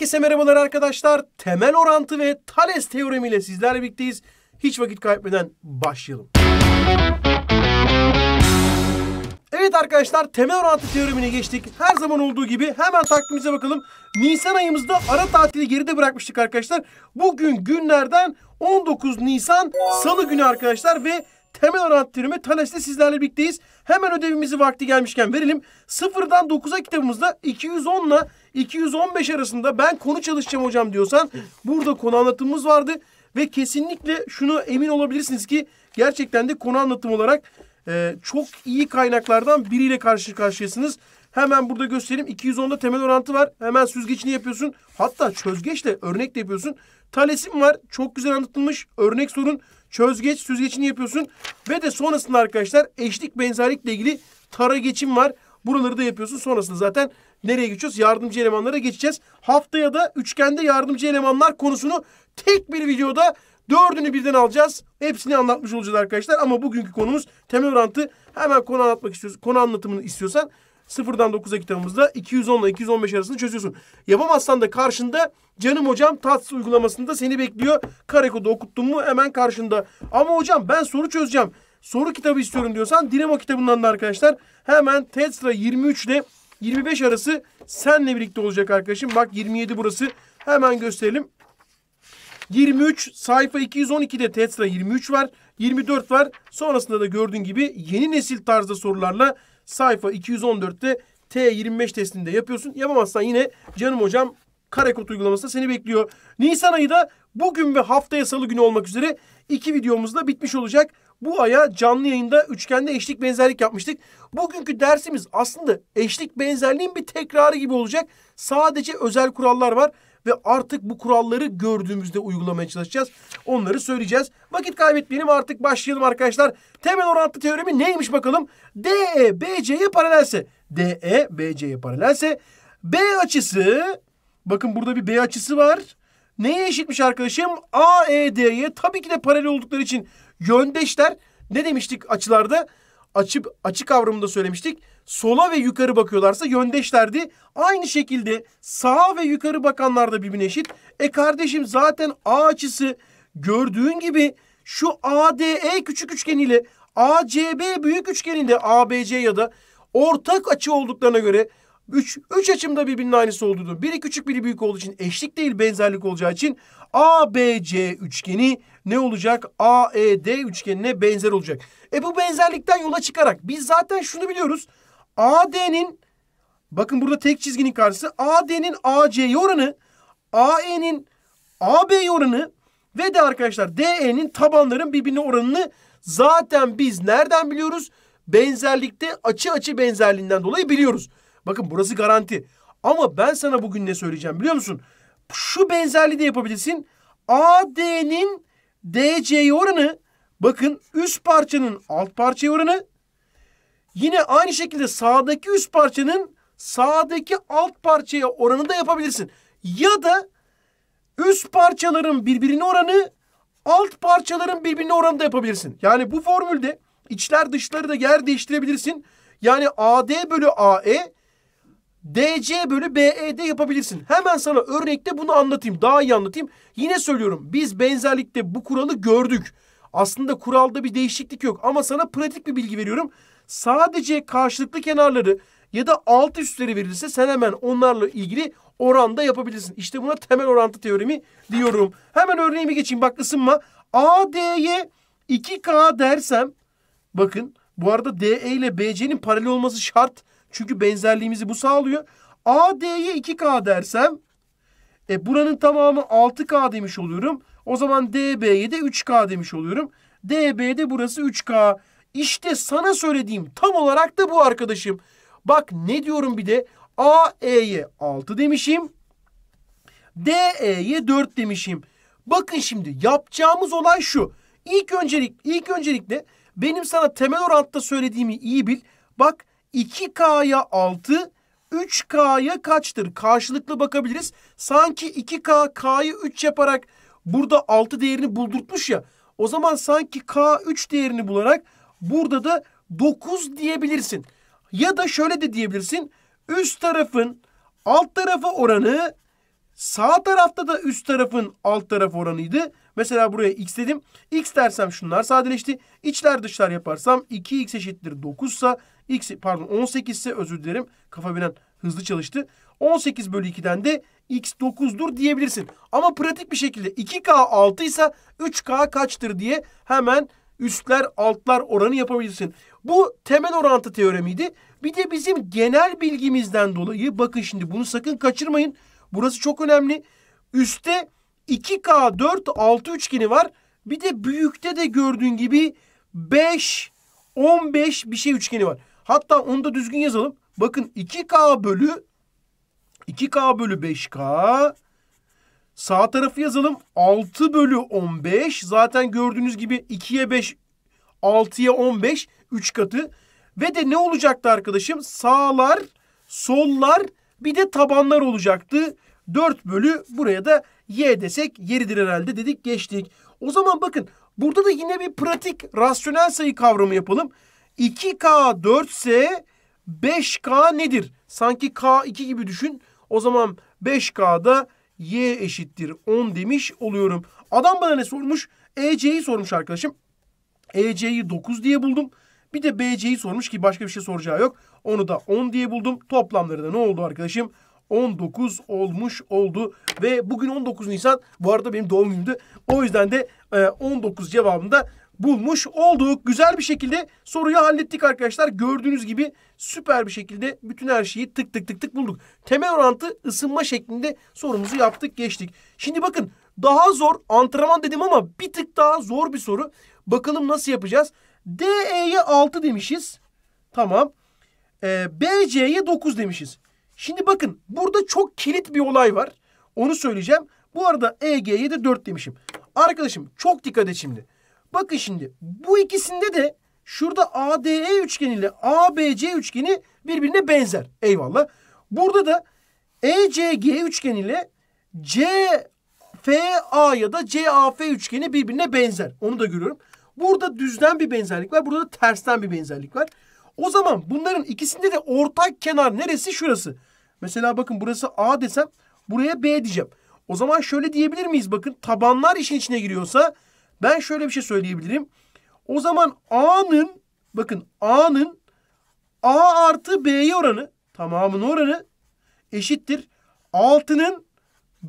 Herkese merhabalar arkadaşlar. Temel orantı ve Thales teoremi ile sizlerle birlikteyiz. Hiç vakit kaybetmeden başlayalım. Evet arkadaşlar temel orantı teoremine geçtik. Her zaman olduğu gibi hemen takvimimize bakalım. Nisan ayımızda ara tatili geride bırakmıştık arkadaşlar. Bugün günlerden 19 Nisan Salı günü arkadaşlar ve temel anahtarımı taleste sizlerle birlikteyiz. Hemen ödevimizi vakti gelmişken verelim. Sıfırdan 9'a kitabımızda 210 ile 215 arasında ben konu çalışacağım hocam diyorsan burada konu anlatımımız vardı. Ve kesinlikle şunu emin olabilirsiniz ki gerçekten de konu anlatım olarak e, çok iyi kaynaklardan biriyle karşı karşıyasınız. Hemen burada göstereyim. 210'da temel orantı var. Hemen süzgeçini yapıyorsun. Hatta çözgeçle örnek de yapıyorsun. Talesim var. Çok güzel anlatılmış. Örnek sorun çözgeç süzgeçini yapıyorsun. Ve de sonrasında arkadaşlar eşlik benzerlikle ilgili tara geçim var. Buraları da yapıyorsun. Sonrasında zaten nereye geçiyoruz? Yardımcı elemanlara geçeceğiz. Haftaya da üçgende yardımcı elemanlar konusunu tek bir videoda dördünü birden alacağız. Hepsini anlatmış olacağız arkadaşlar. Ama bugünkü konumuz temel orantı. Hemen konu anlatmak istiyorsan, konu anlatımını istiyorsan Sıfırdan 9'a kitabımızda 210 ile 215 arasında çözüyorsun. Yapamazsan da karşında canım hocam TATS uygulamasında seni bekliyor. Karekodu okuttun mu hemen karşında. Ama hocam ben soru çözeceğim. Soru kitabı istiyorum diyorsan Dinamo kitabından da arkadaşlar hemen Tetstra 23 ile 25 arası senle birlikte olacak arkadaşım. Bak 27 burası. Hemen gösterelim. 23 sayfa 212'de Tetra 23 var. 24 var. Sonrasında da gördüğün gibi yeni nesil tarzda sorularla sayfa 214'te T25 testinde yapıyorsun. Yapamazsan yine canım hocam Karekod uygulaması seni bekliyor. Nisan ayı da bugün ve haftaya salı günü olmak üzere iki videomuz da bitmiş olacak. Bu aya canlı yayında üçgende eşlik benzerlik yapmıştık. Bugünkü dersimiz aslında eşlik benzerliğin bir tekrarı gibi olacak. Sadece özel kurallar var ve artık bu kuralları gördüğümüzde uygulamaya çalışacağız. Onları söyleyeceğiz. Vakit kaybetmeyelim artık başlayalım arkadaşlar. Temel orantı teoremi neymiş bakalım? DE BC'ye paralelse DE BC'ye paralelse B açısı bakın burada bir B açısı var. Neye eşitmiş arkadaşım? AED'ye tabii ki de paralel oldukları için yöndeşler. Ne demiştik açılarda? Açı, açı kavramında söylemiştik sola ve yukarı bakıyorlarsa yöndeşlerdi. Aynı şekilde sağa ve yukarı bakanlar da birbirine eşit. E kardeşim zaten A açısı gördüğün gibi şu ADE küçük üçgen ile ACB büyük üçgeninde ABC ya da ortak açı olduklarına göre üç, üç açımda birbirinin aynısı olduğunu, biri küçük biri büyük olduğu için eşlik değil benzerlik olacağı için ABC üçgeni ne olacak? AED üçgenine benzer olacak. E bu benzerlikten yola çıkarak biz zaten şunu biliyoruz. AD'nin bakın burada tek çizginin karşısı AD'nin AC'ye oranı AE'nin AB oranı ve de arkadaşlar DE'nin tabanların birbirine oranını zaten biz nereden biliyoruz? Benzerlikte açı açı benzerliğinden dolayı biliyoruz. Bakın burası garanti. Ama ben sana bugün ne söyleyeceğim biliyor musun? Şu benzerliği de yapabilirsin. AD'nin DC'ye oranı bakın üst parçanın alt parçaya oranı Yine aynı şekilde sağdaki üst parçanın sağdaki alt parçaya oranı da yapabilirsin. Ya da üst parçaların birbirine oranı alt parçaların birbirine oranı da yapabilirsin. Yani bu formülde içler dışları da yer değiştirebilirsin. Yani AD bölü AE DC bölü BED yapabilirsin. Hemen sana örnekte bunu anlatayım. Daha iyi anlatayım. Yine söylüyorum. Biz benzerlikte bu kuralı gördük. Aslında kuralda bir değişiklik yok ama sana pratik bir bilgi veriyorum sadece karşılıklı kenarları ya da alt üstleri verilirse sen hemen onlarla ilgili oranda yapabilirsin. İşte buna temel orantı teoremi diyorum. Hemen örneğimi geçeyim bak ısınma. AD'ye 2K dersem bakın bu arada DE ile BC'nin paralel olması şart. Çünkü benzerliğimizi bu sağlıyor. AD'ye 2K dersem e, buranın tamamı 6K demiş oluyorum. O zaman DB'ye de 3K demiş oluyorum. DB'de burası 3K. İşte sana söylediğim tam olarak da bu arkadaşım. Bak ne diyorum bir de A E'ye 6 demişim. D E'ye 4 demişim. Bakın şimdi yapacağımız olay şu. İlk öncelik ilk öncelikle benim sana temel orantıda söylediğimi iyi bil. Bak 2K'ya 6, 3K'ya kaçtır? Karşılıklı bakabiliriz. Sanki 2K K'yı 3 yaparak burada 6 değerini buldurtmuş ya. O zaman sanki K 3 değerini bularak Burada da 9 diyebilirsin. Ya da şöyle de diyebilirsin. Üst tarafın alt tarafı oranı sağ tarafta da üst tarafın alt taraf oranıydı. Mesela buraya x dedim. x dersem şunlar sadeleşti. İçler dışlar yaparsam 2x eşittir 9 sa x pardon 18 ise özür dilerim. Kafa binen hızlı çalıştı. 18 bölü 2'den de x 9'dur diyebilirsin. Ama pratik bir şekilde 2k 6 ise 3k kaçtır diye hemen üstler altlar oranı yapabilirsin. Bu temel orantı teoremiydi. Bir de bizim genel bilgimizden dolayı bakın şimdi bunu sakın kaçırmayın. Burası çok önemli. Üste 2K 4 6 üçgeni var. Bir de büyükte de gördüğün gibi 5 15 bir şey üçgeni var. Hatta onu da düzgün yazalım. Bakın 2K bölü 2K bölü 5K Sağ tarafı yazalım. 6 bölü 15. Zaten gördüğünüz gibi 2'ye 5, 6'ya 15. 3 katı. Ve de ne olacaktı arkadaşım? Sağlar, sollar bir de tabanlar olacaktı. 4 bölü buraya da y desek yeridir herhalde dedik geçtik. O zaman bakın burada da yine bir pratik rasyonel sayı kavramı yapalım. 2k 4 ise 5k nedir? Sanki k2 gibi düşün. O zaman 5k'da k y eşittir 10 demiş oluyorum. Adam bana ne sormuş? EC'yi sormuş arkadaşım. EC'yi 9 diye buldum. Bir de BC'yi sormuş ki başka bir şey soracağı yok. Onu da 10 diye buldum. Toplamları da ne oldu arkadaşım? 19 olmuş oldu. Ve bugün 19 Nisan. Bu arada benim doğum günümdü. O yüzden de 19 e, cevabını da bulmuş olduk. Güzel bir şekilde soruyu hallettik arkadaşlar. Gördüğünüz gibi süper bir şekilde bütün her şeyi tık tık tık tık bulduk. Temel orantı ısınma şeklinde sorumuzu yaptık geçtik. Şimdi bakın daha zor antrenman dedim ama bir tık daha zor bir soru. Bakalım nasıl yapacağız. DE'ye 6 demişiz. Tamam. Ee, BC'ye 9 demişiz. Şimdi bakın burada çok kilit bir olay var. Onu söyleyeceğim. Bu arada EG'ye de 4 demişim. Arkadaşım çok dikkat et şimdi. Bakın şimdi bu ikisinde de şurada ADE üçgeni ile ABC üçgeni birbirine benzer. Eyvallah. Burada da ECG üçgeni ile CFA ya da CAF üçgeni birbirine benzer. Onu da görüyorum. Burada düzden bir benzerlik var. Burada da tersten bir benzerlik var. O zaman bunların ikisinde de ortak kenar neresi? Şurası. Mesela bakın burası A desem buraya B diyeceğim. O zaman şöyle diyebilir miyiz? Bakın tabanlar işin içine giriyorsa ben şöyle bir şey söyleyebilirim. O zaman A'nın bakın A'nın A artı B'ye oranı tamamının oranı eşittir. 6'nın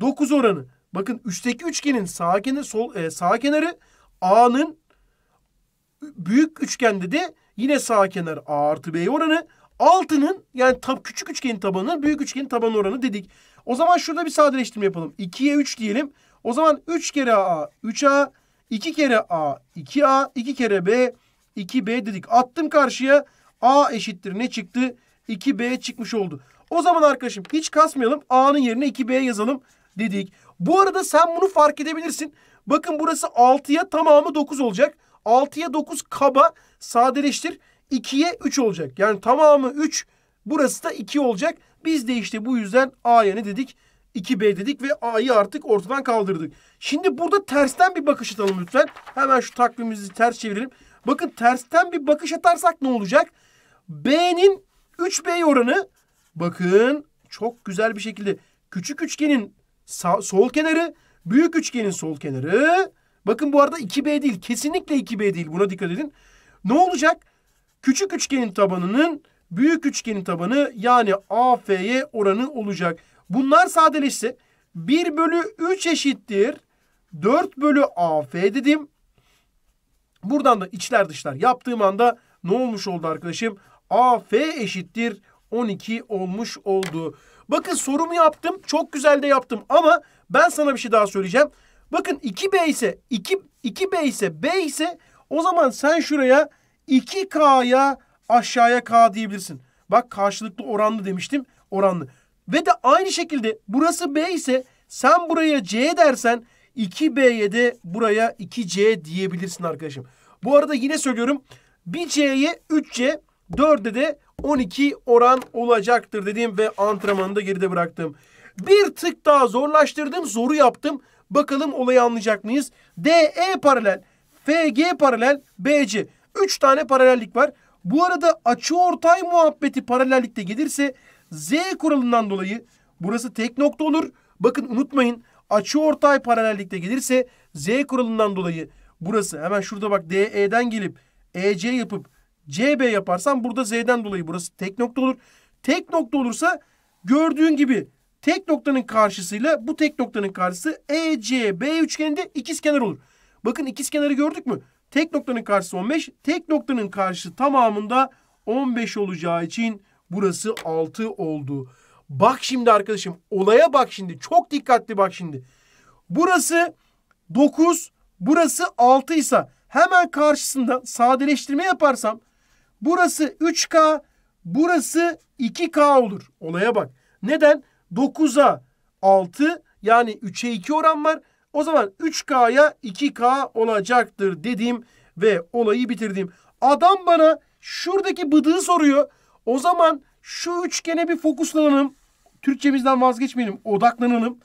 9 oranı. Bakın üstteki üçgenin sağ kenarı sol e, sağ kenarı A'nın büyük üçgende de yine sağ kenar A artı B oranı. Altının yani tab küçük üçgenin tabanının büyük üçgenin tabanı oranı dedik. O zaman şurada bir sadeleştirme yapalım. 2'ye 3 diyelim. O zaman 3 kere A 3A 2 kere A 2A 2 kere B 2B dedik. Attım karşıya A eşittir ne çıktı? 2B çıkmış oldu. O zaman arkadaşım hiç kasmayalım. A'nın yerine 2B yazalım dedik. Bu arada sen bunu fark edebilirsin. Bakın burası 6'ya tamamı 9 olacak. 6'ya 9 kaba sadeleştir. 2'ye 3 olacak. Yani tamamı 3 burası da 2 olacak. Biz de işte bu yüzden A'ya ne dedik? 2B dedik ve A'yı artık ortadan kaldırdık. Şimdi burada tersten bir bakış atalım lütfen. Hemen şu takvimimizi ters çevirelim. Bakın tersten bir bakış atarsak ne olacak? B'nin 3B oranı bakın çok güzel bir şekilde küçük üçgenin sağ, sol kenarı, büyük üçgenin sol kenarı. Bakın bu arada 2B değil. Kesinlikle 2B değil. Buna dikkat edin. Ne olacak? Küçük üçgenin tabanının büyük üçgenin tabanı yani AF'ye oranı olacak. Bunlar sadeleşse 1 bölü 3 eşittir 4 bölü AF dedim. Buradan da içler dışlar yaptığım anda ne olmuş oldu arkadaşım? AF eşittir 12 olmuş oldu. Bakın sorumu yaptım. Çok güzel de yaptım ama ben sana bir şey daha söyleyeceğim. Bakın 2B ise 2 2B ise B ise o zaman sen şuraya 2K'ya aşağıya K diyebilirsin. Bak karşılıklı oranlı demiştim. Oranlı. Ve de aynı şekilde burası B ise sen buraya C dersen 2B'ye de buraya 2C diyebilirsin arkadaşım. Bu arada yine söylüyorum. 1 C'ye 3C, 4'e de 12 oran olacaktır dediğim ve antrenmanı da geride bıraktım. Bir tık daha zorlaştırdım, zoru yaptım. Bakalım olayı anlayacak mıyız? DE paralel, FG paralel, BC. 3 tane paralellik var. Bu arada açı ortay muhabbeti paralellikte gelirse Z kuralından dolayı burası tek nokta olur. Bakın unutmayın açı ortay paralellikte gelirse Z kuralından dolayı burası hemen şurada bak DE'den gelip EC yapıp CB yaparsam burada Z'den dolayı burası tek nokta olur. Tek nokta olursa gördüğün gibi tek noktanın karşısıyla bu tek noktanın karşısı ECB üçgeninde ikizkenar olur. Bakın ikizkenarı gördük mü? Tek noktanın karşısı 15, tek noktanın karşısı tamamında 15 olacağı için Burası 6 oldu. Bak şimdi arkadaşım olaya bak şimdi. Çok dikkatli bak şimdi. Burası 9, burası 6 ise hemen karşısında sadeleştirme yaparsam burası 3K, burası 2K olur. Olaya bak. Neden? 9'a 6 yani 3'e 2 oran var. O zaman 3K'ya 2K olacaktır dedim ve olayı bitirdim. Adam bana şuradaki bıdığı soruyor. O zaman şu üçgene bir fokuslanalım. Türkçemizden vazgeçmeyelim. Odaklanalım.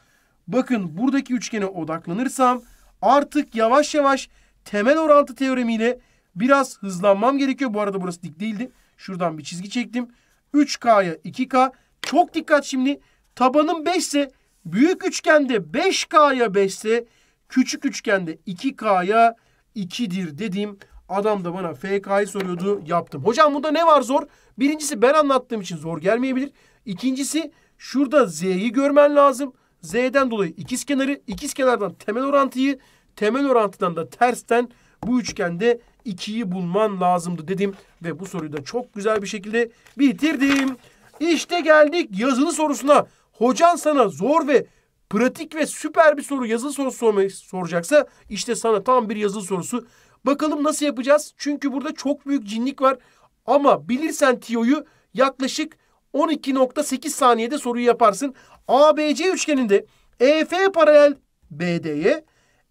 Bakın buradaki üçgene odaklanırsam artık yavaş yavaş temel orantı teoremiyle biraz hızlanmam gerekiyor. Bu arada burası dik değildi. Şuradan bir çizgi çektim. 3K'ya 2K. Çok dikkat şimdi. Tabanım 5 ise büyük üçgende 5K'ya 5 ise küçük üçgende 2K'ya 2'dir dedim. Adam da bana FK'yı soruyordu. Yaptım. Hocam bunda ne var zor? Birincisi ben anlattığım için zor gelmeyebilir. İkincisi şurada Z'yi görmen lazım. Z'den dolayı ikiz kenarı, ikiz kenardan temel orantıyı, temel orantıdan da tersten bu üçgende 2'yi bulman lazımdı dedim. Ve bu soruyu da çok güzel bir şekilde bitirdim. İşte geldik yazılı sorusuna. Hocan sana zor ve pratik ve süper bir soru yazılı sorusu sormayı soracaksa işte sana tam bir yazılı sorusu. Bakalım nasıl yapacağız? Çünkü burada çok büyük cinlik var. Ama bilirsen Tio'yu yaklaşık 12.8 saniyede soruyu yaparsın. ABC üçgeninde EF paralel BD'ye,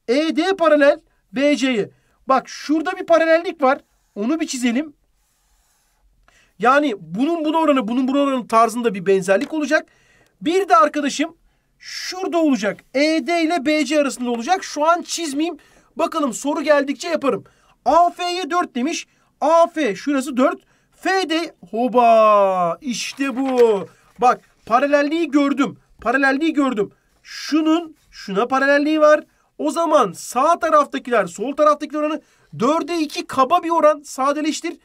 ED paralel BC'ye. Bak şurada bir paralellik var. Onu bir çizelim. Yani bunun buna oranı, bunun buna oranı tarzında bir benzerlik olacak. Bir de arkadaşım şurada olacak. ED ile BC arasında olacak. Şu an çizmeyeyim. Bakalım soru geldikçe yaparım. AF'ye 4 demiş. AF şurası 4. F de hoba işte bu. Bak paralelliği gördüm. Paralelliği gördüm. Şunun şuna paralelliği var. O zaman sağ taraftakiler sol taraftakiler oranı 4'e 2 kaba bir oran sadeleştir.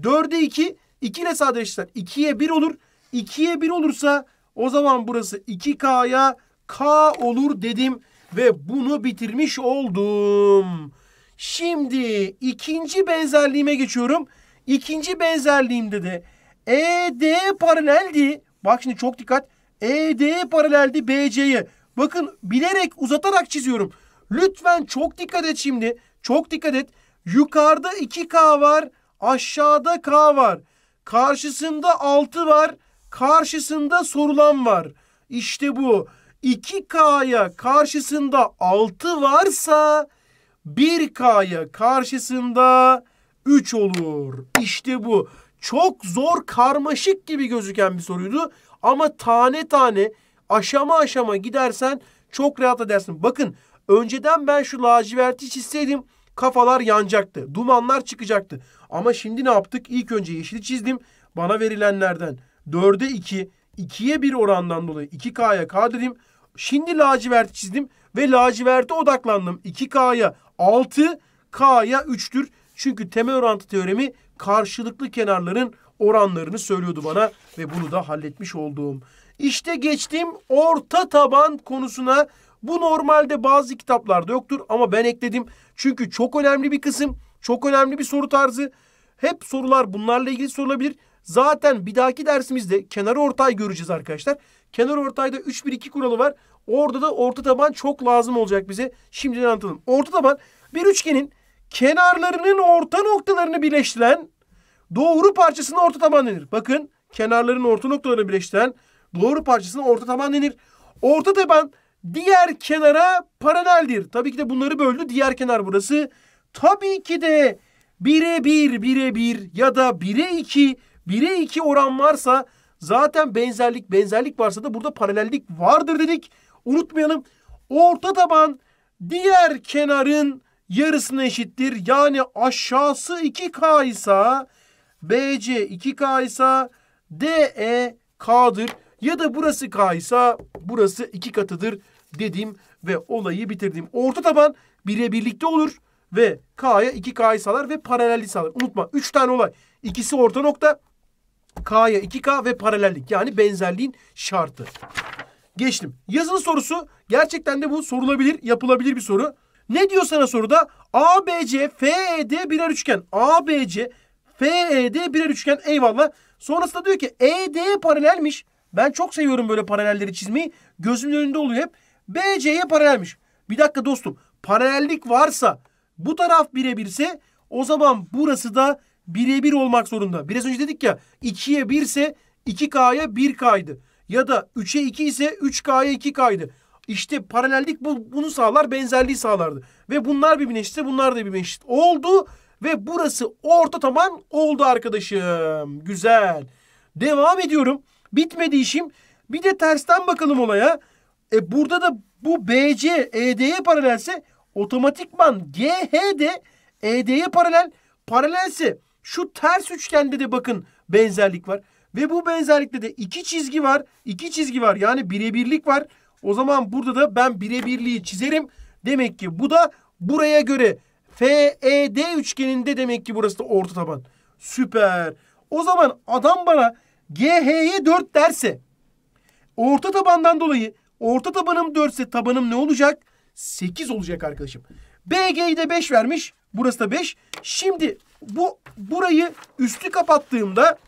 4'e 2 2 ile sadeleştir. 2'ye 1 olur. 2'ye 1 olursa o zaman burası 2K'ya K olur dedim ve bunu bitirmiş oldum. Şimdi ikinci benzerliğime geçiyorum. İkinci benzerliğimde de ED paraleldi. Bak şimdi çok dikkat. ED paraleldi BC'ye. Bakın bilerek uzatarak çiziyorum. Lütfen çok dikkat et şimdi. Çok dikkat et. Yukarıda 2K var. Aşağıda K var. Karşısında 6 var. Karşısında sorulan var. İşte bu. 2K'ya karşısında 6 varsa 1K'ya karşısında 3 olur. İşte bu. Çok zor karmaşık gibi gözüken bir soruydu. Ama tane tane aşama aşama gidersen çok rahat edersin. Bakın önceden ben şu laciverti çizseydim kafalar yanacaktı. Dumanlar çıkacaktı. Ama şimdi ne yaptık? İlk önce yeşili çizdim. Bana verilenlerden 4'e 2, 2'ye 1 orandan dolayı 2K'ya K Şimdi lacivert çizdim ve laciverte odaklandım. 2K'ya 6, K'ya 3'tür. Çünkü temel orantı teoremi karşılıklı kenarların oranlarını söylüyordu bana ve bunu da halletmiş oldum. İşte geçtim orta taban konusuna. Bu normalde bazı kitaplarda yoktur ama ben ekledim. Çünkü çok önemli bir kısım, çok önemli bir soru tarzı. Hep sorular bunlarla ilgili sorulabilir Zaten bir dahaki dersimizde kenar ortay göreceğiz arkadaşlar. Kenar ortayda 3-1-2 kuralı var. Orada da orta taban çok lazım olacak bize. Şimdiden anlatalım. Orta taban bir üçgenin kenarlarının orta noktalarını birleştiren doğru parçasına orta taban denir. Bakın kenarların orta noktalarını birleştiren doğru parçasına orta taban denir. Orta taban diğer kenara paraleldir. Tabii ki de bunları böldü. Diğer kenar burası. Tabii ki de bire bir, bire bir ya da bire iki 1'e 2 oran varsa zaten benzerlik benzerlik varsa da burada paralellik vardır dedik. Unutmayalım orta taban diğer kenarın yarısına eşittir. Yani aşağısı 2K ise BC 2K ise DE K'dır. Ya da burası K ise burası 2 katıdır dedim ve olayı bitirdim. Orta taban bire birlikte olur ve K'ya 2K'yı sağlar ve paralelliği sağlar. Unutma 3 tane olay. İkisi orta nokta, K'ya 2K ve paralellik yani benzerliğin şartı. Geçtim. Yazılı sorusu gerçekten de bu sorulabilir, yapılabilir bir soru. Ne diyor sana soruda? ABC, FED birer üçgen. ABC, FED birer üçgen. Eyvallah. Sonrasında diyor ki ED paralelmiş. Ben çok seviyorum böyle paralelleri çizmeyi. Gözümün önünde oluyor hep. BC'ye paralelmiş. Bir dakika dostum. Paralellik varsa bu taraf birebirse o zaman burası da Birebir olmak zorunda. Biraz önce dedik ya 2'ye 1 ise 2K'ya 1K'ydı. Ya da 3'e 2 ise 3K'ya 2K'ydı. İşte paralellik bu, bunu sağlar, benzerliği sağlardı. Ve bunlar birbirine eşit, bunlar da birbirine eşit oldu. Ve burası orta taban oldu arkadaşım. Güzel. Devam ediyorum. Bitmedi işim. Bir de tersten bakalım olaya. E burada da bu BC ED'ye paralelse otomatikman GH de ED'ye paralel. Paralelse şu ters üçgende de bakın benzerlik var. Ve bu benzerlikte de iki çizgi var. iki çizgi var. Yani birebirlik var. O zaman burada da ben birebirliği çizerim. Demek ki bu da buraya göre FED üçgeninde demek ki burası da orta taban. Süper. O zaman adam bana GH'ye 4 derse orta tabandan dolayı orta tabanım 4 ise tabanım ne olacak? 8 olacak arkadaşım. BG'yi de 5 vermiş. Burası da 5. Şimdi bu burayı üstü kapattığımda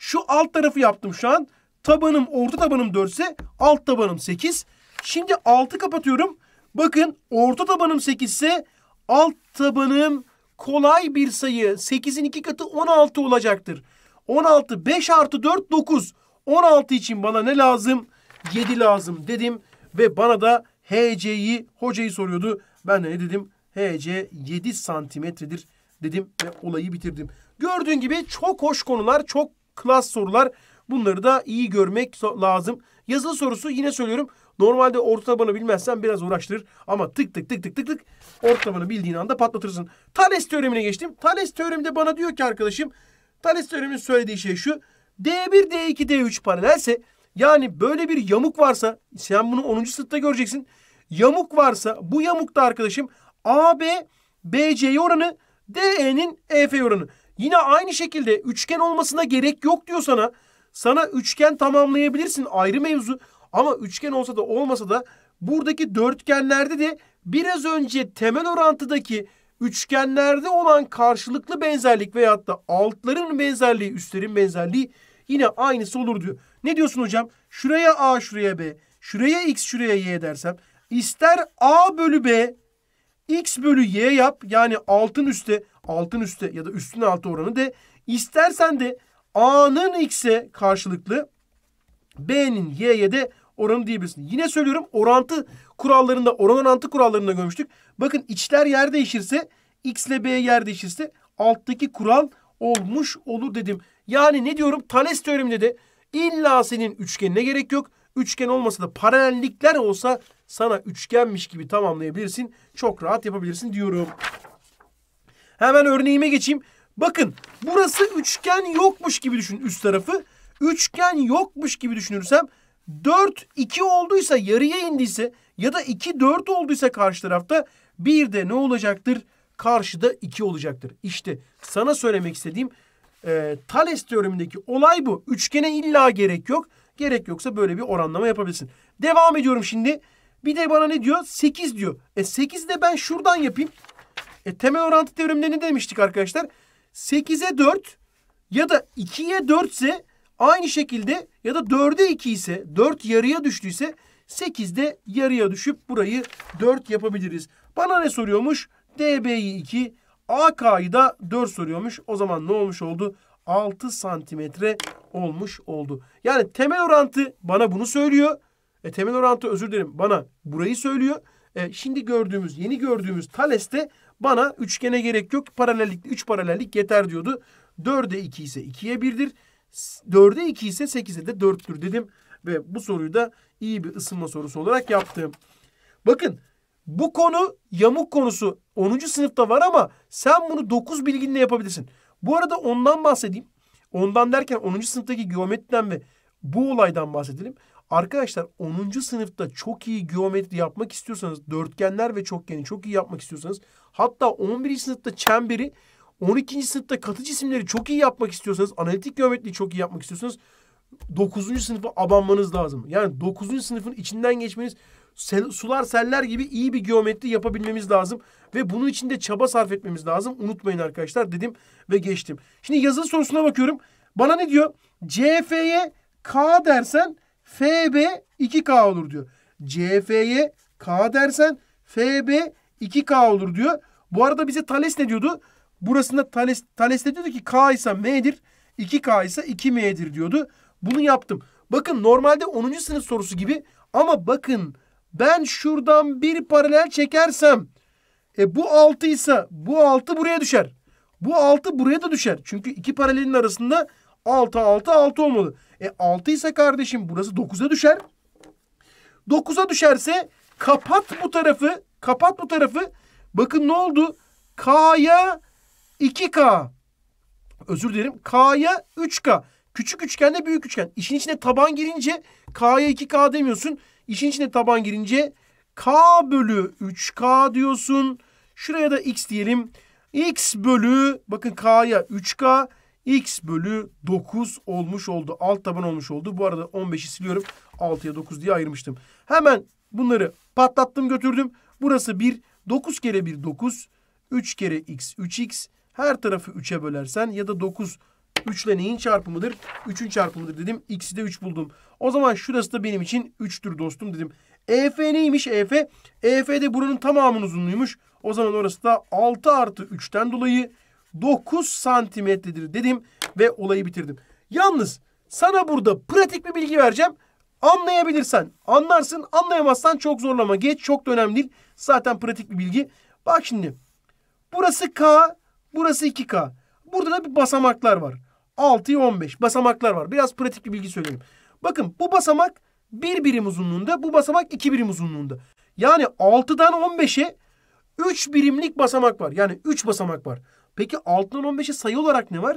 şu alt tarafı yaptım şu an. Tabanım orta tabanım 4 ise alt tabanım 8. Şimdi 6 kapatıyorum. Bakın orta tabanım 8 ise alt tabanım kolay bir sayı. 8'in 2 katı 16 olacaktır. 16 5 artı 4 9. 16 için bana ne lazım? 7 lazım dedim ve bana da HC'yi hocayı soruyordu. Ben de ne dedim? HC 7 santimetredir dedim ve olayı bitirdim. Gördüğün gibi çok hoş konular, çok klas sorular. Bunları da iyi görmek lazım. Yazılı sorusu yine söylüyorum. Normalde orta tabanı bilmezsen biraz uğraştırır. Ama tık tık tık tık tık tık orta tabanı bildiğin anda patlatırsın. Tales teoremine geçtim. Thales teoreminde bana diyor ki arkadaşım. Tales teoreminin söylediği şey şu. D1, D2, D3 paralelse yani böyle bir yamuk varsa sen bunu 10. sınıfta göreceksin. Yamuk varsa bu yamukta arkadaşım AB BC'ye oranı DE'nin EF oranı. Yine aynı şekilde üçgen olmasına gerek yok diyor sana. Sana üçgen tamamlayabilirsin ayrı mevzu. Ama üçgen olsa da olmasa da buradaki dörtgenlerde de biraz önce temel orantıdaki üçgenlerde olan karşılıklı benzerlik veyahut da altların benzerliği, üstlerin benzerliği yine aynısı olur diyor. Ne diyorsun hocam? Şuraya A, şuraya B. Şuraya X, şuraya Y dersem ister A bölü B x bölü y yap. Yani altın üste altın üste ya da üstün altı oranı de. istersen de a'nın x'e karşılıklı b'nin y'ye de oranı diyebilirsin. Yine söylüyorum orantı kurallarında oran orantı kurallarında görmüştük. Bakın içler yer değişirse x ile b yer değişirse alttaki kural olmuş olur dedim. Yani ne diyorum Thales teoreminde de illa senin üçgenine gerek yok. Üçgen olmasa da paralellikler olsa sana üçgenmiş gibi tamamlayabilirsin. Çok rahat yapabilirsin diyorum. Hemen örneğime geçeyim. Bakın burası üçgen yokmuş gibi düşün üst tarafı. Üçgen yokmuş gibi düşünürsem 4 2 olduysa yarıya indiyse ya da 2 4 olduysa karşı tarafta bir de ne olacaktır? Karşıda 2 olacaktır. İşte sana söylemek istediğim e, Thales teoremindeki olay bu. Üçgene illa gerek yok. Gerek yoksa böyle bir oranlama yapabilirsin. Devam ediyorum şimdi. Bir de bana ne diyor? 8 diyor. E 8 de ben şuradan yapayım. E temel orantı teoreminde ne demiştik arkadaşlar? 8'e 4 ya da 2'ye 4 ise aynı şekilde ya da 4'e 2 ise 4 yarıya düştüyse de yarıya düşüp burayı 4 yapabiliriz. Bana ne soruyormuş? DB'yi 2, AK'yı da 4 soruyormuş. O zaman ne olmuş oldu? 6 santimetre olmuş oldu. Yani temel orantı bana bunu söylüyor. E, temel orantı özür dilerim bana burayı söylüyor. E, şimdi gördüğümüz yeni gördüğümüz Thales'te bana üçgene gerek yok. Paralellik 3 paralellik yeter diyordu. 4'e 2 ise 2'ye 1'dir. 4'e 2 ise 8'e de 4'tür dedim. Ve bu soruyu da iyi bir ısınma sorusu olarak yaptım. Bakın bu konu yamuk konusu 10. sınıfta var ama sen bunu 9 bilginle yapabilirsin. Bu arada ondan bahsedeyim. Ondan derken 10. sınıftaki geometriden ve bu olaydan bahsedelim. Arkadaşlar 10. sınıfta çok iyi geometri yapmak istiyorsanız, dörtgenler ve çokgeni çok iyi yapmak istiyorsanız, hatta 11. sınıfta çemberi, 12. sınıfta katı cisimleri çok iyi yapmak istiyorsanız, analitik geometriyi çok iyi yapmak istiyorsanız 9. sınıfı abanmanız lazım. Yani 9. sınıfın içinden geçmeniz sel, sular seller gibi iyi bir geometri yapabilmemiz lazım. Ve bunun için de çaba sarf etmemiz lazım. Unutmayın arkadaşlar dedim ve geçtim. Şimdi yazılı sorusuna bakıyorum. Bana ne diyor? CF'ye K dersen FB 2K olur diyor. CF'ye K dersen FB 2K olur diyor. Bu arada bize Thales ne diyordu? Burasında Thales, Thales de diyordu ki K ise M'dir. 2K ise 2M'dir diyordu. Bunu yaptım. Bakın normalde 10. sınıf sorusu gibi ama bakın ben şuradan bir paralel çekersem e bu 6 ise bu 6 buraya düşer. Bu 6 buraya da düşer. Çünkü iki paralelin arasında 6 6 6 olmalı. E 6 ise kardeşim burası 9'a düşer. 9'a düşerse kapat bu tarafı. Kapat bu tarafı. Bakın ne oldu? K'ya 2K. Özür dilerim. K'ya 3K. Küçük üçgenle büyük üçgen. İşin içine taban girince K'ya 2K demiyorsun. İşin içine taban girince k bölü 3k diyorsun. Şuraya da x diyelim. x bölü bakın k'ya 3k x bölü 9 olmuş oldu. Alt taban olmuş oldu. Bu arada 15'i siliyorum. 6'ya 9 diye ayırmıştım. Hemen bunları patlattım götürdüm. Burası 1. 9 kere 1 9. 3 kere x 3x. Her tarafı 3'e bölersen ya da 9 3 ile neyin çarpımıdır? 3'ün çarpımıdır dedim. X'i de 3 buldum. O zaman şurası da benim için 3'tür dostum dedim. EF neymiş EF? EF de buranın tamamının uzunluğuymuş. O zaman orası da 6 artı 3'ten dolayı 9 santimetredir dedim ve olayı bitirdim. Yalnız sana burada pratik bir bilgi vereceğim. Anlayabilirsen anlarsın anlayamazsan çok zorlama geç çok da önemli değil. Zaten pratik bir bilgi. Bak şimdi burası K burası 2K. Burada da bir basamaklar var. 6'ya 15 basamaklar var. Biraz pratik bir bilgi söyleyeyim. Bakın bu basamak 1 birim uzunluğunda, bu basamak 2 birim uzunluğunda. Yani 6'dan 15'e 3 birimlik basamak var. Yani 3 basamak var. Peki 6'dan 15'e sayı olarak ne var?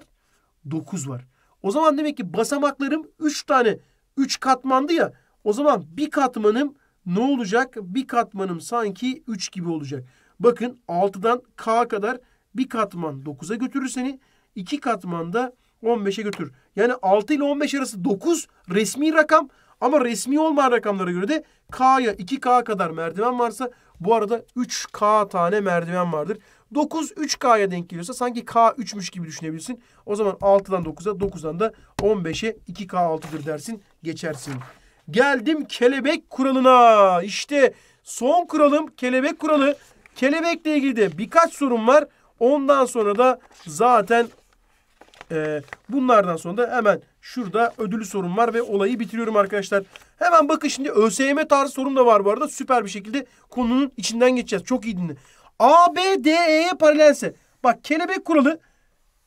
9 var. O zaman demek ki basamaklarım 3 tane 3 katmandı ya. O zaman bir katmanım ne olacak? Bir katmanım sanki 3 gibi olacak. Bakın 6'dan K kadar bir katman 9'a götürür seni. iki katmanda 15'e götür. Yani 6 ile 15 arası 9 resmi rakam ama resmi olmayan rakamlara göre de K'ya 2K kadar merdiven varsa bu arada 3K tane merdiven vardır. 9 3K'ya denk geliyorsa sanki K 3'müş gibi düşünebilirsin. O zaman 6'dan 9'a 9'dan da 15'e 2K 6'dır dersin geçersin. Geldim kelebek kuralına. İşte son kuralım kelebek kuralı. Kelebekle ilgili de birkaç sorun var. Ondan sonra da zaten e, bunlardan sonra da hemen şurada ödülü sorum var ve olayı bitiriyorum arkadaşlar. Hemen bakın şimdi ÖSYM tarzı sorum da var bu arada. Süper bir şekilde konunun içinden geçeceğiz. Çok iyi dinle. A, B, D, E'ye paralelse. Bak kelebek kuralı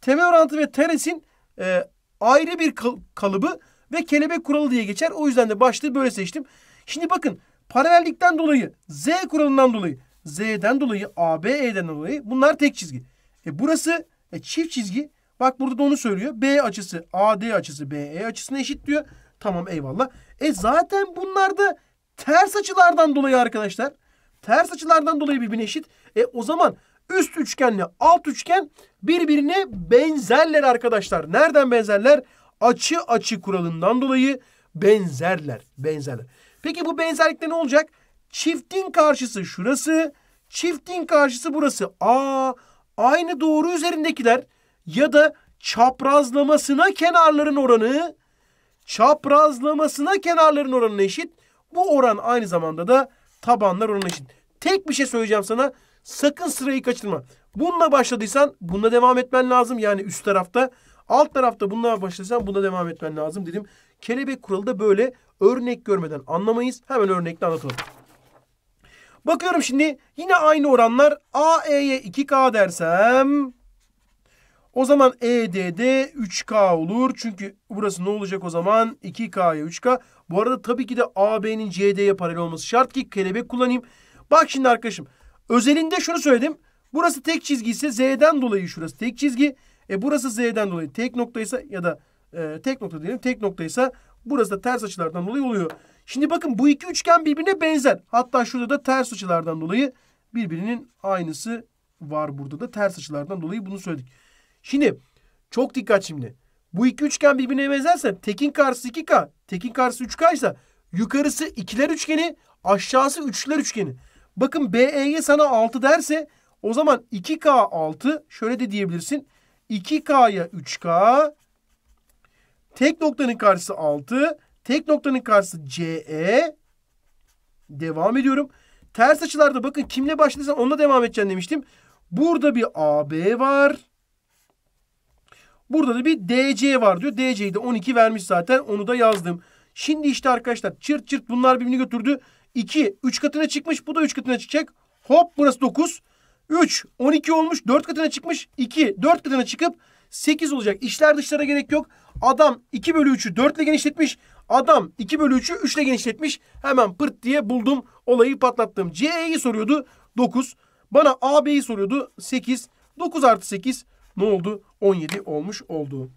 temel orantı ve teresin e, ayrı bir kal kalıbı ve kelebek kuralı diye geçer. O yüzden de başlığı böyle seçtim. Şimdi bakın paralellikten dolayı Z kuralından dolayı Z'den dolayı ABE'den dolayı bunlar tek çizgi. E burası e, çift çizgi. Bak burada da onu söylüyor. B açısı AD açısı BE açısına eşit diyor. Tamam eyvallah. E zaten bunlar da ters açılardan dolayı arkadaşlar. Ters açılardan dolayı birbirine eşit. E o zaman üst üçgenle alt üçgen birbirine benzerler arkadaşlar. Nereden benzerler? Açı açı kuralından dolayı benzerler. Benzerler. Peki bu benzerlikte ne olacak? Çiftin karşısı şurası, çiftin karşısı burası. Aa, aynı doğru üzerindekiler ya da çaprazlamasına kenarların oranı çaprazlamasına kenarların oranına eşit. Bu oran aynı zamanda da tabanlar oranına eşit. Tek bir şey söyleyeceğim sana. Sakın sırayı kaçırma. Bununla başladıysan bununla devam etmen lazım. Yani üst tarafta. Alt tarafta bununla başladıysan bununla devam etmen lazım dedim. Kelebek kuralı da böyle örnek görmeden anlamayız. Hemen örnekle anlatalım. Bakıyorum şimdi yine aynı oranlar. AE'ye 2K dersem o zaman ED'de 3K olur. Çünkü burası ne olacak o zaman? 2K'ya 3K. Bu arada tabii ki de AB'nin CD'ye paralel olması şart ki kelebek kullanayım. Bak şimdi arkadaşım. Özelinde şunu söyledim. Burası tek çizgi ise Z'den dolayı şurası tek çizgi. E burası Z'den dolayı tek noktaysa ya da e, tek nokta diyelim. Tek noktaysa burası da ters açılardan dolayı oluyor. Şimdi bakın bu iki üçgen birbirine benzer. Hatta şurada da ters açılardan dolayı birbirinin aynısı var burada da ters açılardan dolayı bunu söyledik. Şimdi çok dikkat şimdi. Bu iki üçgen birbirine benzerse tekin karşısı 2K, tekin karşısı 3K ise yukarısı ikiler üçgeni, aşağısı üçler üçgeni. Bakın BE'ye sana 6 derse o zaman 2K 6 şöyle de diyebilirsin. 2K'ya 3K, tek noktanın karşısı 6, Tek noktanın karşısı CE. Devam ediyorum. Ters açılarda bakın kimle başladıysam onunla devam edeceğim demiştim. Burada bir AB var. Burada da bir DC var diyor. DC'yi de 12 vermiş zaten. Onu da yazdım. Şimdi işte arkadaşlar çırt çırt bunlar birbirini götürdü. 2 3 katına çıkmış. Bu da 3 katına çıkacak. Hop burası 9. 3 12 olmuş. 4 katına çıkmış. 2 4 katına çıkıp 8 olacak. İşler dışlara gerek yok. Adam 2 bölü 3'ü 4 ile genişletmiş. Adam 2 bölü 3'ü 3 ile genişletmiş. Hemen pırt diye buldum. Olayı patlattım. CE'yi soruyordu 9. Bana AB'yi soruyordu 8. 9 artı 8 ne oldu? 17 olmuş oldu.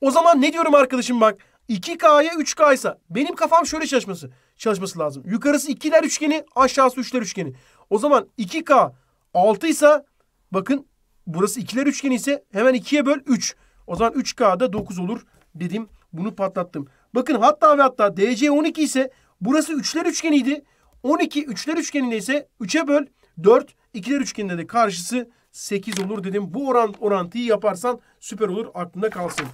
O zaman ne diyorum arkadaşım bak. 2K'ya 3K ise benim kafam şöyle çalışması çalışması lazım. Yukarısı 2'ler üçgeni aşağısı 3'ler üçgeni. O zaman 2K 6 ise bakın burası 2'ler üçgeni ise hemen 2'ye böl 3. O zaman 3K'da 9 olur dedim. Bunu patlattım. Bakın hatta ve hatta DC 12 ise burası üçler üçgeniydi. 12 üçler üçgeninde ise 3'e böl 4 ikiler üçgeninde de karşısı 8 olur dedim. Bu oran orantıyı yaparsan süper olur aklında kalsın.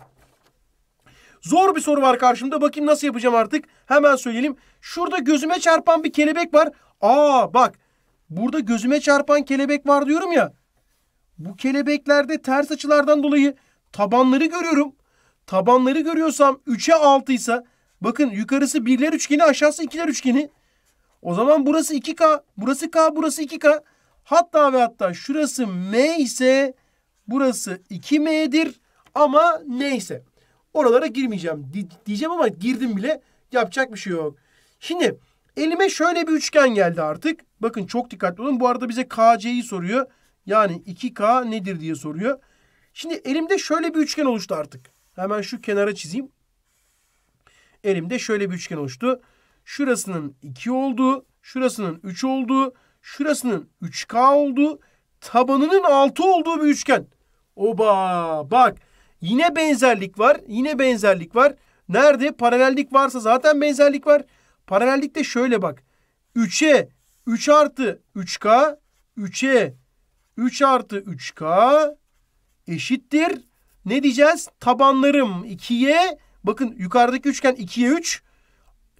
Zor bir soru var karşımda. Bakayım nasıl yapacağım artık. Hemen söyleyelim. Şurada gözüme çarpan bir kelebek var. Aa bak. Burada gözüme çarpan kelebek var diyorum ya. Bu kelebeklerde ters açılardan dolayı tabanları görüyorum tabanları görüyorsam 3'e 6 ise bakın yukarısı birler üçgeni aşağısı ikiler üçgeni. O zaman burası 2K, burası K, burası 2K. Hatta ve hatta şurası M ise burası 2M'dir ama neyse. Oralara girmeyeceğim. Di diyeceğim ama girdim bile yapacak bir şey yok. Şimdi elime şöyle bir üçgen geldi artık. Bakın çok dikkatli olun. Bu arada bize KC'yi soruyor. Yani 2K nedir diye soruyor. Şimdi elimde şöyle bir üçgen oluştu artık. Hemen şu kenara çizeyim. Elimde şöyle bir üçgen oluştu. Şurasının 2 olduğu, şurasının 3 olduğu, şurasının 3K olduğu, tabanının 6 olduğu bir üçgen. Oba bak yine benzerlik var. Yine benzerlik var. Nerede? Paralellik varsa zaten benzerlik var. Paralellik de şöyle bak. 3'e 3 artı 3K 3'e 3 artı 3K eşittir ne diyeceğiz? Tabanlarım 2'ye bakın yukarıdaki üçgen 2'ye 3.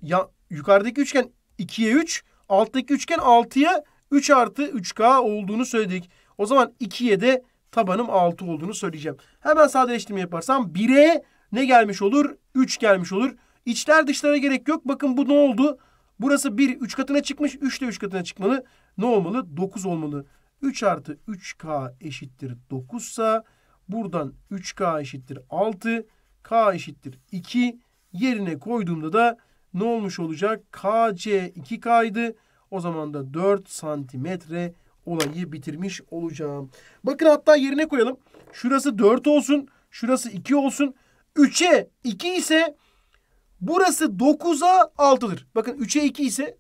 Ya, yukarıdaki üçgen 2'ye 3. Alttaki üçgen 6'ya 3 artı 3K olduğunu söyledik. O zaman 2'ye de tabanım 6 olduğunu söyleyeceğim. Hemen sadeleştirme yaparsam 1'e ne gelmiş olur? 3 gelmiş olur. İçler dışlara gerek yok. Bakın bu ne oldu? Burası 1 3 katına çıkmış. 3 de 3 katına çıkmalı. Ne olmalı? 9 olmalı. 3 artı 3K eşittir 9 sa Buradan 3K eşittir 6. K eşittir 2. Yerine koyduğumda da ne olmuş olacak? KC 2K'ydı. O zaman da 4 santimetre olayı bitirmiş olacağım. Bakın hatta yerine koyalım. Şurası 4 olsun. Şurası 2 olsun. 3'e 2 ise burası 9'a 6'dır. Bakın 3'e 2 ise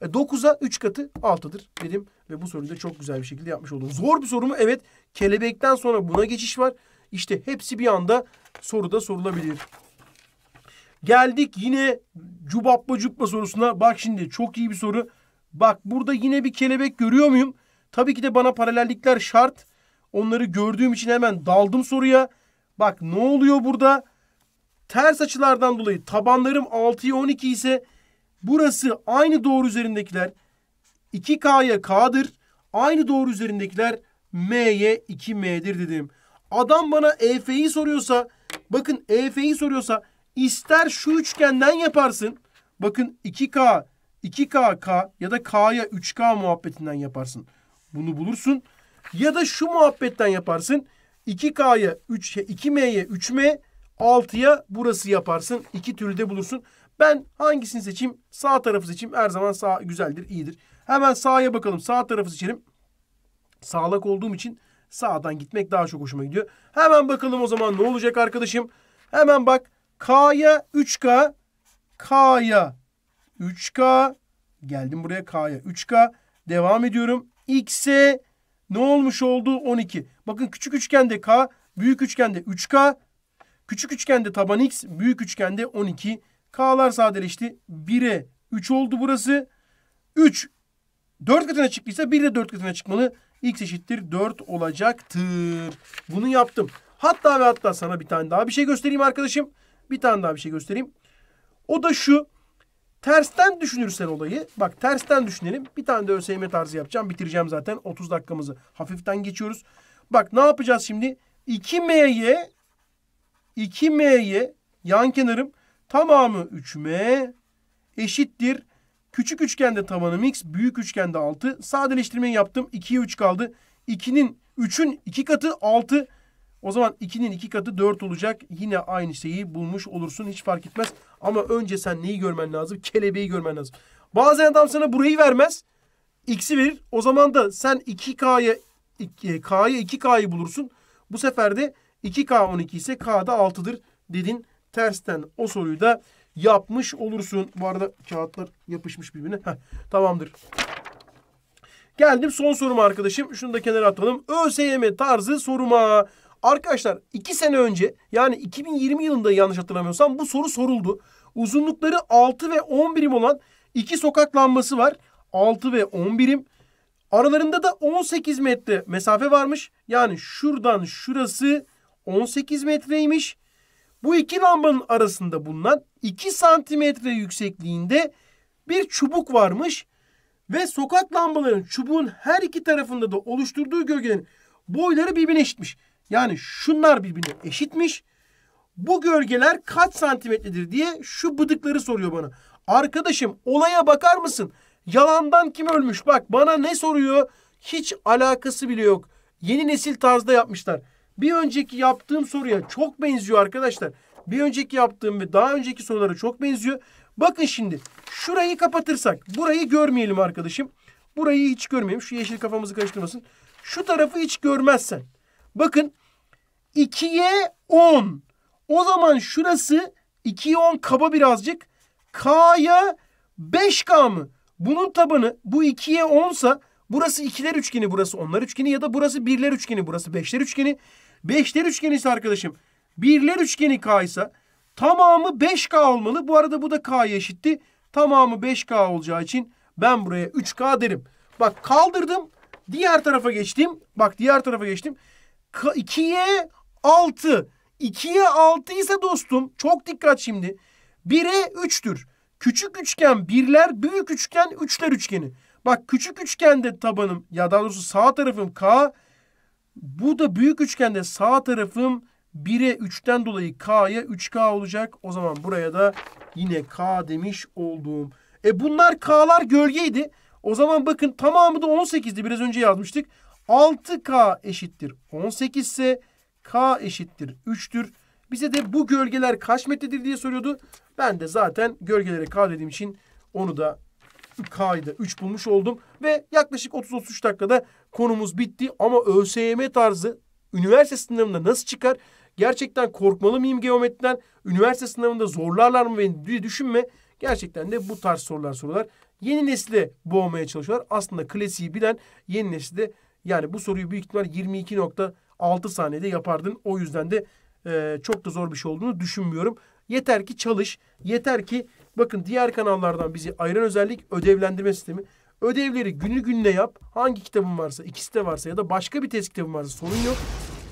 9'a e, 3 katı 6'dır dedim. Ve bu soruyu da çok güzel bir şekilde yapmış oldum. Zor bir soru mu? Evet. Kelebekten sonra buna geçiş var. İşte hepsi bir anda soruda sorulabilir. Geldik yine cubapla cupla sorusuna. Bak şimdi çok iyi bir soru. Bak burada yine bir kelebek görüyor muyum? Tabii ki de bana paralellikler şart. Onları gördüğüm için hemen daldım soruya. Bak ne oluyor burada? Ters açılardan dolayı tabanlarım 6'ya 12 ise burası aynı doğru üzerindekiler. 2K'ya K'dır. Aynı doğru üzerindekiler M'ye 2M'dir dedim. Adam bana EF'yi soruyorsa bakın EF'yi soruyorsa ister şu üçgenden yaparsın. Bakın 2K 2K K ya da K'ya 3K muhabbetinden yaparsın. Bunu bulursun. Ya da şu muhabbetten yaparsın. 2K'ya 3 2M'ye 3M 6'ya burası yaparsın. İki türlü de bulursun. Ben hangisini seçeyim? Sağ tarafı seçeyim. Her zaman sağ güzeldir, iyidir. Hemen sağa bakalım. Sağ tarafı seçelim. Sağlak olduğum için sağdan gitmek daha çok hoşuma gidiyor. Hemen bakalım o zaman ne olacak arkadaşım. Hemen bak. K'ya 3K. K'ya 3K. Geldim buraya K'ya 3K. Devam ediyorum. X'e ne olmuş oldu? 12. Bakın küçük üçgende K, büyük üçgende 3K. Küçük üçgende taban X, büyük üçgende 12. K'lar sadeleşti. 1'e 3 oldu burası. 3 4 katına çıktıysa 1 de 4 katına çıkmalı. X eşittir 4 olacaktır. Bunu yaptım. Hatta ve hatta sana bir tane daha bir şey göstereyim arkadaşım. Bir tane daha bir şey göstereyim. O da şu. Tersten düşünürsen olayı. Bak tersten düşünelim. Bir tane de ÖSYM tarzı yapacağım. Bitireceğim zaten. 30 dakikamızı hafiften geçiyoruz. Bak ne yapacağız şimdi? 2M'ye 2M'ye yan kenarım tamamı 3M eşittir Küçük üçgende tabanım x, büyük üçgende 6. Sadeleştirmeyi yaptım. 2'ye 3 kaldı. 2'nin 3'ün 2 katı 6. O zaman 2'nin 2 katı 4 olacak. Yine aynı şeyi bulmuş olursun. Hiç fark etmez. Ama önce sen neyi görmen lazım? Kelebeği görmen lazım. Bazen adam sana burayı vermez. X'i verir. O zaman da sen 2K'ya K'ya 2K'yı bulursun. Bu sefer de 2K 12 ise K'da 6'dır dedin. Tersten o soruyu da yapmış olursun. Bu arada kağıtlar yapışmış birbirine. Heh, tamamdır. Geldim son soruma arkadaşım. Şunu da kenara atalım. ÖSYM tarzı soruma. Arkadaşlar iki sene önce yani 2020 yılında yanlış hatırlamıyorsam bu soru soruldu. Uzunlukları 6 ve 10 birim olan iki sokak lambası var. 6 ve 10 birim. Aralarında da 18 metre mesafe varmış. Yani şuradan şurası 18 metreymiş. Bu iki lambanın arasında bulunan 2 santimetre yüksekliğinde bir çubuk varmış ve sokak lambalarının çubuğun her iki tarafında da oluşturduğu gölgenin boyları birbirine eşitmiş. Yani şunlar birbirine eşitmiş. Bu gölgeler kaç santimetredir diye şu bıdıkları soruyor bana. Arkadaşım olaya bakar mısın? Yalandan kim ölmüş? Bak bana ne soruyor? Hiç alakası bile yok. Yeni nesil tarzda yapmışlar. Bir önceki yaptığım soruya çok benziyor arkadaşlar. Bir önceki yaptığım ve daha önceki sorulara çok benziyor. Bakın şimdi şurayı kapatırsak burayı görmeyelim arkadaşım. Burayı hiç görmeyelim. Şu yeşil kafamızı karıştırmasın. Şu tarafı hiç görmezsen. Bakın 2'ye 10. O zaman şurası 2'ye 10 kaba birazcık. K'ya 5K mı? Bunun tabanı bu 2'ye 10 sa burası 2'ler üçgeni burası 10'lar üçgeni ya da burası 1'ler üçgeni burası 5'ler üçgeni. 5'ler üçgeni ise arkadaşım Birler üçgeni K ise tamamı 5K olmalı. Bu arada bu da K'ya eşitti. Tamamı 5K olacağı için ben buraya 3K derim. Bak kaldırdım. Diğer tarafa geçtim. Bak diğer tarafa geçtim. 2'ye 6. 2'ye 6 ise dostum çok dikkat şimdi. 1'e 3'tür. Küçük üçgen birler, büyük üçgen üçler üçgeni. Bak küçük üçgende tabanım ya daha doğrusu sağ tarafım K. Bu da büyük üçgende sağ tarafım 1'e 3'ten dolayı K'ya 3K olacak. O zaman buraya da yine K demiş olduğum. E bunlar K'lar gölgeydi. O zaman bakın tamamı da 18'di. Biraz önce yazmıştık. 6K eşittir 18 ise K eşittir 3'tür. Bize de bu gölgeler kaç metredir diye soruyordu. Ben de zaten gölgelere K dediğim için onu da K'yı da 3 bulmuş oldum. Ve yaklaşık 30-33 dakikada konumuz bitti. Ama ÖSYM tarzı üniversite sınavında nasıl çıkar Gerçekten korkmalı mıyım geometriden? Üniversite sınavında zorlarlar mı beni diye düşünme. Gerçekten de bu tarz sorular sorular. Yeni nesli boğmaya çalışıyorlar. Aslında klasiği bilen yeni nesli de yani bu soruyu büyük ihtimal 22.6 saniyede yapardın. O yüzden de e, çok da zor bir şey olduğunu düşünmüyorum. Yeter ki çalış. Yeter ki bakın diğer kanallardan bizi ayıran özellik ödevlendirme sistemi. Ödevleri günü gününe yap. Hangi kitabın varsa, ikisi de varsa ya da başka bir test kitabın varsa sorun yok.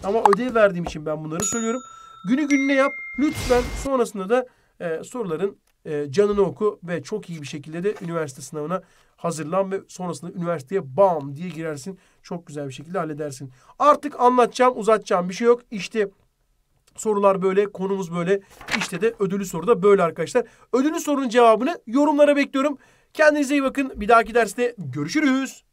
Ama ödev verdiğim için ben bunları söylüyorum. Günü gününe yap. Lütfen sonrasında da e, soruların e, canını oku ve çok iyi bir şekilde de üniversite sınavına hazırlan ve sonrasında üniversiteye bam diye girersin. Çok güzel bir şekilde halledersin. Artık anlatacağım, uzatacağım bir şey yok. İşte sorular böyle, konumuz böyle. İşte de ödüllü soru da böyle arkadaşlar. Ödüllü sorunun cevabını yorumlara bekliyorum. Kendinize iyi bakın. Bir dahaki derste görüşürüz.